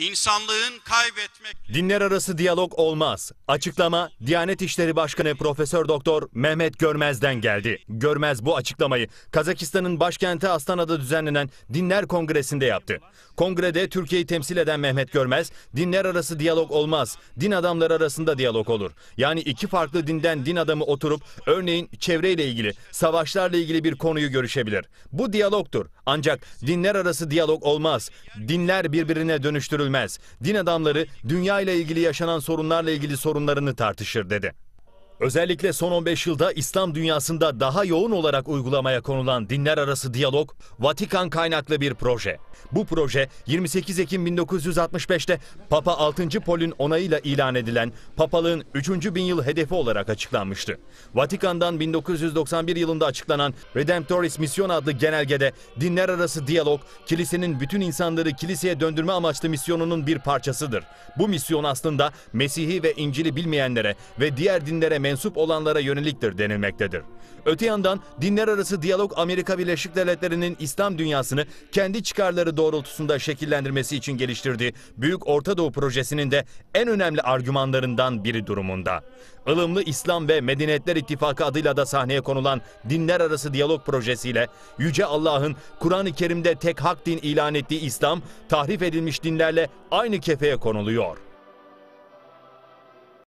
İnsanlığın kaybetmek... Dinler arası diyalog olmaz. Açıklama Diyanet İşleri Başkanı Profesör Doktor Mehmet Görmez'den geldi. Görmez bu açıklamayı Kazakistan'ın başkenti Astana'da düzenlenen Dinler Kongresi'nde yaptı. Kongrede Türkiye'yi temsil eden Mehmet Görmez, dinler arası diyalog olmaz, din adamları arasında diyalog olur. Yani iki farklı dinden din adamı oturup örneğin çevreyle ilgili, savaşlarla ilgili bir konuyu görüşebilir. Bu diyalogtur. Ancak dinler arası diyalog olmaz. Dinler birbirine dönüştürülmez çözülmez. Din adamları dünya ile ilgili yaşanan sorunlarla ilgili sorunlarını tartışır dedi. Özellikle son 15 yılda İslam dünyasında daha yoğun olarak uygulamaya konulan dinler arası diyalog Vatikan kaynaklı bir proje. Bu proje 28 Ekim 1965'te Papa 6. Pol'ün onayıyla ilan edilen papalığın 3. bin yıl hedefi olarak açıklanmıştı. Vatikan'dan 1991 yılında açıklanan Redemptoris Mission adlı genelgede dinler arası diyalog kilisenin bütün insanları kiliseye döndürme amaçlı misyonunun bir parçasıdır. Bu misyon aslında Mesih'i ve İncil'i bilmeyenlere ve diğer dinlere mensup olanlara yöneliktir denilmektedir. Öte yandan dinler arası diyalog Amerika Birleşik Devletleri'nin İslam dünyasını kendi çıkarları doğrultusunda şekillendirmesi için geliştirdiği Büyük Orta Doğu projesinin de en önemli argümanlarından biri durumunda. Ilımlı İslam ve Medeniyetler İttifakı adıyla da sahneye konulan dinler arası diyalog projesiyle Yüce Allah'ın Kur'an-ı Kerim'de tek hak din ilan ettiği İslam tahrif edilmiş dinlerle aynı kefeye konuluyor.